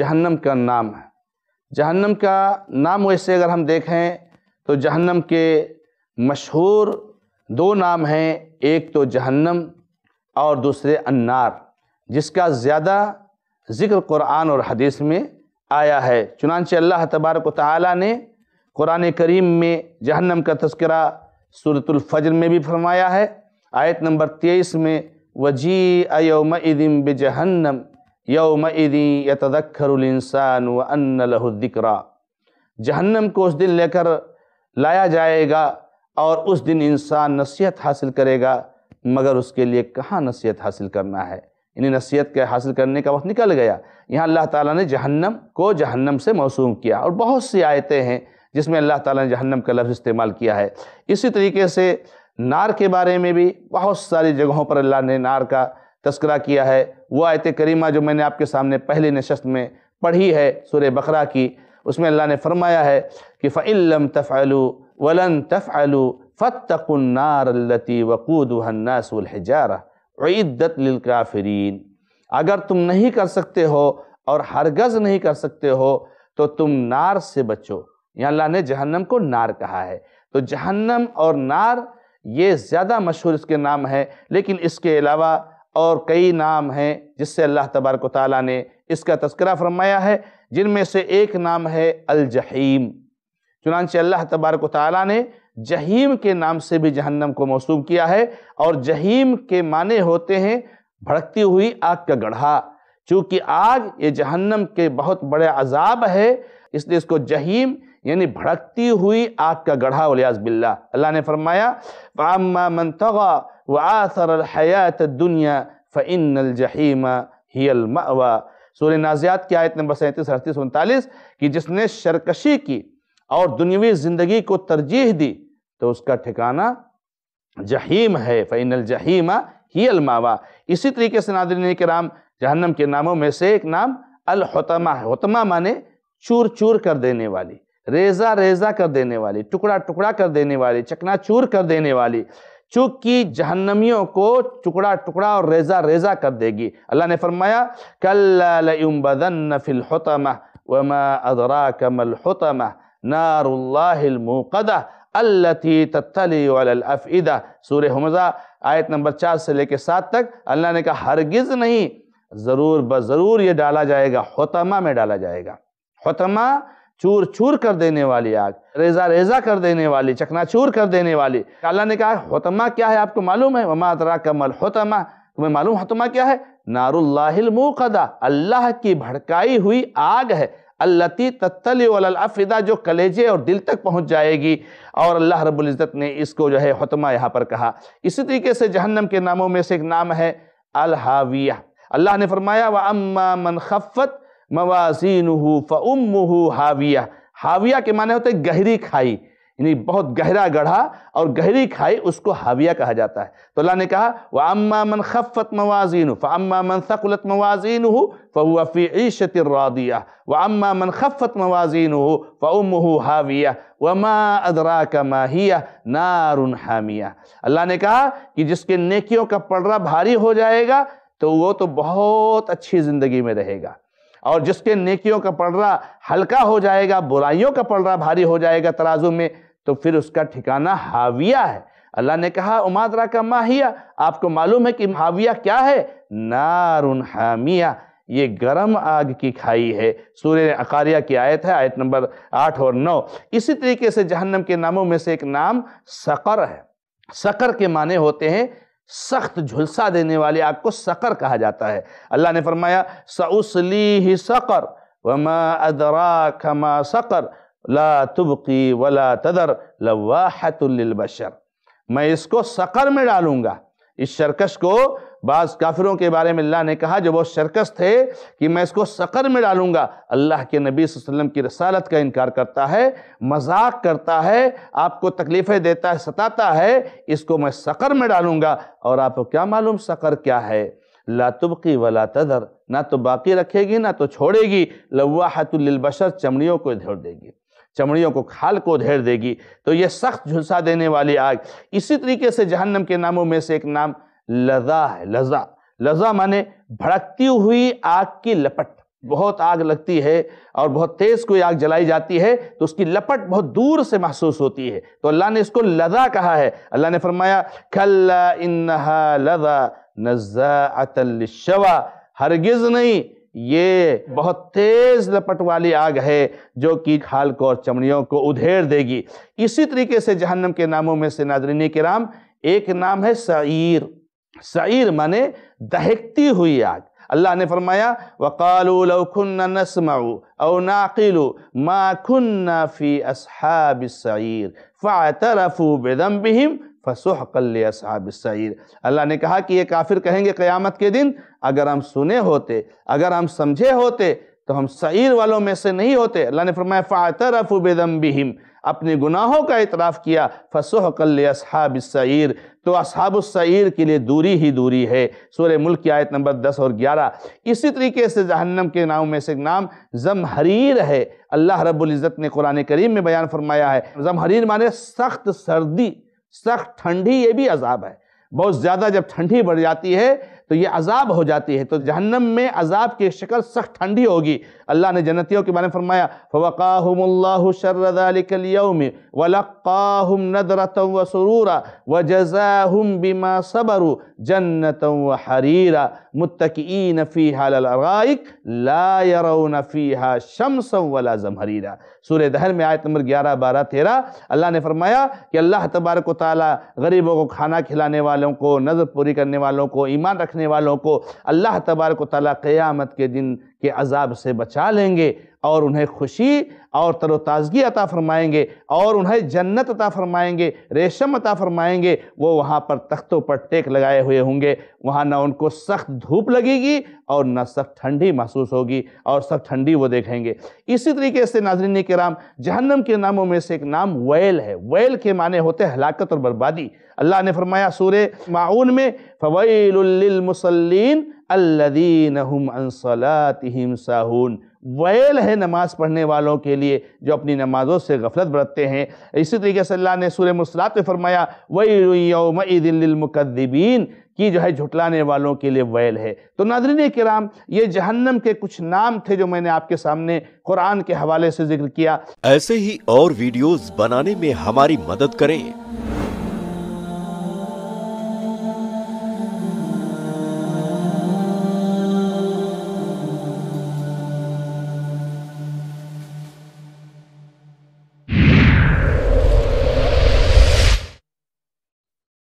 जहन्नम का नाम है जहन्नम का नाम वैसे अगर हम देखें तो जहन्नम के मशहूर दो नाम हैं एक तो जहन्नम और दूसरे अन्नार जिसका ज़्यादा ज़िक्र क़ुरान और हदीस में आया है चुनानचे अल्लाह तबारक ताली ने क़ुरान करीम में जहन्नम का तस्करा सूरतफ़जर में भी फरमाया है आयत नंबर तेईस में वजी अयोम इदिम जहन्नम यौम यतदक्खरसान वन्नलहुद्दिक्रा जहन्नम को उस दिन लेकर लाया जाएगा और उस दिन इंसान नसीहत हासिल करेगा मगर उसके लिए कहाँ नसीहत हासिल करना है इन्हें नसीहत के हासिल करने का वक्त निकल गया यहाँ अल्लाह ताला ने जहन्नम को जहन्नम से मौसूम किया और बहुत सी आयतें हैं जिसमें अल्लाह ताला ने जहन्नम का लफ्ज़ इस्तेमाल किया है इसी तरीके से नार के बारे में भी बहुत सारी जगहों पर अल्लाह ने नार का तस्करा किया है वह आयत करीमा जो मैंने आपके सामने पहली नशस्त में पढ़ी है सुर बकरा की उसमें अल्लाह ने फरमाया है कि फ़िल्म तफ़लू वलन तफ़लू फ़तनारती वक़ूदनासुलहजारत लिलकाफरीन अगर तुम नहीं कर सकते हो और हरगज़ नहीं कर सकते हो तो तुम नार से बचो यहाँ अल्लाह ने जहन्नम को नार कहा है तो जहन्नम और नार ये ज़्यादा मशहूर इसके नाम है लेकिन इसके अलावा और कई नाम हैं जिससे अल्लाह तबारक ताली ने इसका तस्करा फरमाया है जिनमें से एक नाम है अलजहीम चुनानचे अल्लाह तबारक ताली ने जहीम के नाम से भी जहन्नम को मौसू किया है और जहीम के माने होते हैं भड़कती हुई आग का गढ़ा चूँकि आग ये जहन्नम के बहुत बड़े अजाब है इसलिए इसको जहीम यानी भड़कती हुई आग का गढ़ा वलियाज बिल्ला अल्लाह ने फरमाया मन तगा व आसर हयात दुनिया फ़िन जहीम हियल मवा सूर्य नाजियात की आयत नंबर सैंतीस अड़तीस उनतालीस कि जिसने शरकशी की और दुनियावी ज़िंदगी को तरजीह दी तो उसका ठिकाना जहीम है फ़िन जहीम ही अलमावा इसी तरीके से नादरीन कराम जहन्नम के नामों में से एक नाम अलहतमा है हतमा माने चूर चूर कर देने वाली रेजा रेजा कर देने वाली टुकड़ा टुकड़ा कर देने वाली चकना चूर कर देने वाली चूंकि जहन्नमियों को टुकड़ा टुकड़ा और रेजा रेजा कर देगी अल्लाह ने फरमाया कल फिल सूर हमजा आयत नंबर चार से लेकर सात तक अल्लाह ने कहा हरगिज़ नहीं ज़रूर ब ज़रूर ये डाला जाएगा होतमा में डाला जाएगा होतमा चूर चूर कर देने वाली आग रेजा रेजा कर देने वाली चकनाचूर कर देने वाली अल्लाह ने कहा होतमा क्या है आपको मालूम है वमा अतरा कमल होतमा तुम्हें मालूम होतमा क्या है नारुल्लाहिल मुकदा अल्लाह की भड़काई हुई आग है अल्लती तत्तली अफिदा जो कलेजे और दिल तक पहुंच जाएगी और अल्लाह रबुल्ज़त ने इसको जो है हतमा यहाँ पर कहा इसी तरीके से जहन्नम के नामों में से एक नाम है अल्हाविया अल्लाह ने फरमाया व अम्मा मन खफ़त मवासिन हो फ़म हो हाविया हाविया के माने होते हैं गहरी खाई यानी बहुत गहरा गढ़ा और गहरी खाई उसको हाविया कहा जाता है तो अल्लाह ने कहा व अम्मा मन खफ़त मवाजिन हो फ़म्मा मन सकुलत मवाजिन हो फ़ी ईशत व अम्मा मन खफ़त मवाजिन हो फ़म हो हाविया व मा अदरा का माहिया नारुन हामिया अल्लाह ने कहा कि जिसके नेकियों का पड़रा भारी हो जाएगा तो वो तो बहुत अच्छी ज़िंदगी में रहेगा और जिसके नेकियों का पलड़ा हल्का हो जाएगा बुराइयों का पलड़ा भारी हो जाएगा तराजू में तो फिर उसका ठिकाना हाविया है अल्लाह ने कहा उमादरा का माहिया आपको मालूम है कि हाविया क्या है नारुन हामिया ये गर्म आग की खाई है सूर्य अकारिया की आयत है आयत नंबर आठ और नौ इसी तरीके से जहन्नम के नामों में से एक नाम सकर है सकर के माने होते हैं सख्त झुलसा देने वाले आग को सकर कहा जाता है अल्लाह ने फरमाया सउसली सकर वमा अदरा खमा सकर ला तुबकी वला तदर लवाहतुल्बशर मैं इसको सकर में डालूंगा इस शरकश को बाज़ काफिरों के बारे में अल्लाह ने कहा जब वो शरकस थे कि मैं इसको सकर में डालूंगा अल्लाह के नबी वसल्लम की रसालत का इनकार करता है मजाक करता है आपको तकलीफ़ें देता है सताता है इसको मैं सकर में डालूंगा और आपको क्या मालूम सकर क्या है लातुबकी वला तदर ना तो बाकी रखेगी ना तो छोड़ेगी लवाहतुलबशर चमड़ियों को धोड़ देगी चमड़ियों को खाल को ढेर देगी तो ये सख्त झुलसा देने वाली आग इसी तरीके से जहन्नम के नामों में से एक नाम लजा है लजा लजा माने भड़कती हुई आग की लपट बहुत आग लगती है और बहुत तेज कोई आग जलाई जाती है तो उसकी लपट बहुत दूर से महसूस होती है तो अल्लाह ने इसको लदा कहा है अल्लाह ने फरमाया खल्ला इन्हा लदा नजातलशवा हरगिज नहीं ये बहुत तेज लपट वाली आग है जो कि खाल को और चमड़ियों को उधेड़ देगी इसी तरीके से जहन्नम के नामों में से नादरीनी के नाम एक नाम है सईर सईर माने दहकती हुई आग अल्लाह ने फरमाया वक़ालसमाऊ अव नाकिलु माखुन्ना फ़ी असहाब सईर फ़ातरफ़ू बेदम बिहिम फसुहकल असहाब सईर अल्लाह ने कहा कि ये काफिर कहेंगे क़यामत के दिन अगर हम सुने होते अगर हम समझे होते तो हम सईर वालों में से नहीं होते अल्लाह ने फरमाया फ़ातरफ बेदम्बिहिम अपने गुनाहों का इतराफ़ किया फसोह कल असहाब सईर तो असहाब सईर के लिए दूरी ही दूरी है सूर्य मुल्क की आयत नंबर दस और ग्यारह इसी तरीके से जहन्नम के नाम में से नाम जमहरीर है अल्लाह रबुल्जत ने कुरान करीम में बयान फरमाया है जमहरीर माने सख्त सर्दी सख्त ठंडी ये भी अजाब है बहुत ज़्यादा जब ठंडी बढ़ जाती है तो ये अजाब हो जाती है तो जहन्नम में अजाब की शक्ल सख्त ठंडी होगी अल्लाह ने जन्नतियों के बारे में फरमाया फ़वाहमल्ला शर्रदालकलयम वलक़ाहम नदरतम व सरूरा व जजाहम बिमा सबरु जन्नतम व हरीरा मुतकीन फ़ी हालक लायरौन फ़ीहा शमसम वला जमहरीरा सूर्य दहर में आयत नंबर ग्यारह बारह तेरह अल्लाह ने फरमाया कि अल्लाह तबारक ताली गरीबों को खाना खिलाने वालों को नजर पूरी करने वालों को ईमान रखने रखने वालों को अल्लाह तबारक तला क़यामत के दिन के अजाब से बचा लेंगे और उन्हें खुशी और तरोताज़गी अता फरमाएंगे और उन्हें जन्नत अता फरमाएंगे रेशम अता फरमाएंगे वो वहाँ पर तख्तों पर टेक लगाए हुए होंगे वहाँ ना उनको सख्त धूप लगेगी और ना सख्त ठंडी महसूस होगी और सख्त ठंडी वो देखेंगे इसी तरीके से नाजरीन के राम जहन्नम के नामों में से एक नाम वैल है वैल के माने होते हलाकत और बर्बादी अल्लाह ने फरमाया सूर माउन में फ़वैलमसलिन अल्लदीनहुम अनसलातिहिम साहून वेल है नमाज़ पढ़ने वालों के लिए जो अपनी नमाज़ों से गफलत बरतते हैं इसी तरीके से अल्लाह ने सूर मुसलात में फरमाया वईमदिलमुकद्दीन की जो है झुटलाने वालों के लिए वैल है तो नादरीन कराम ये जहन्नम के कुछ नाम थे जो मैंने आपके सामने कुरान के हवाले से जिक्र किया ऐसे ही और वीडियोज़ बनाने में हमारी मदद करें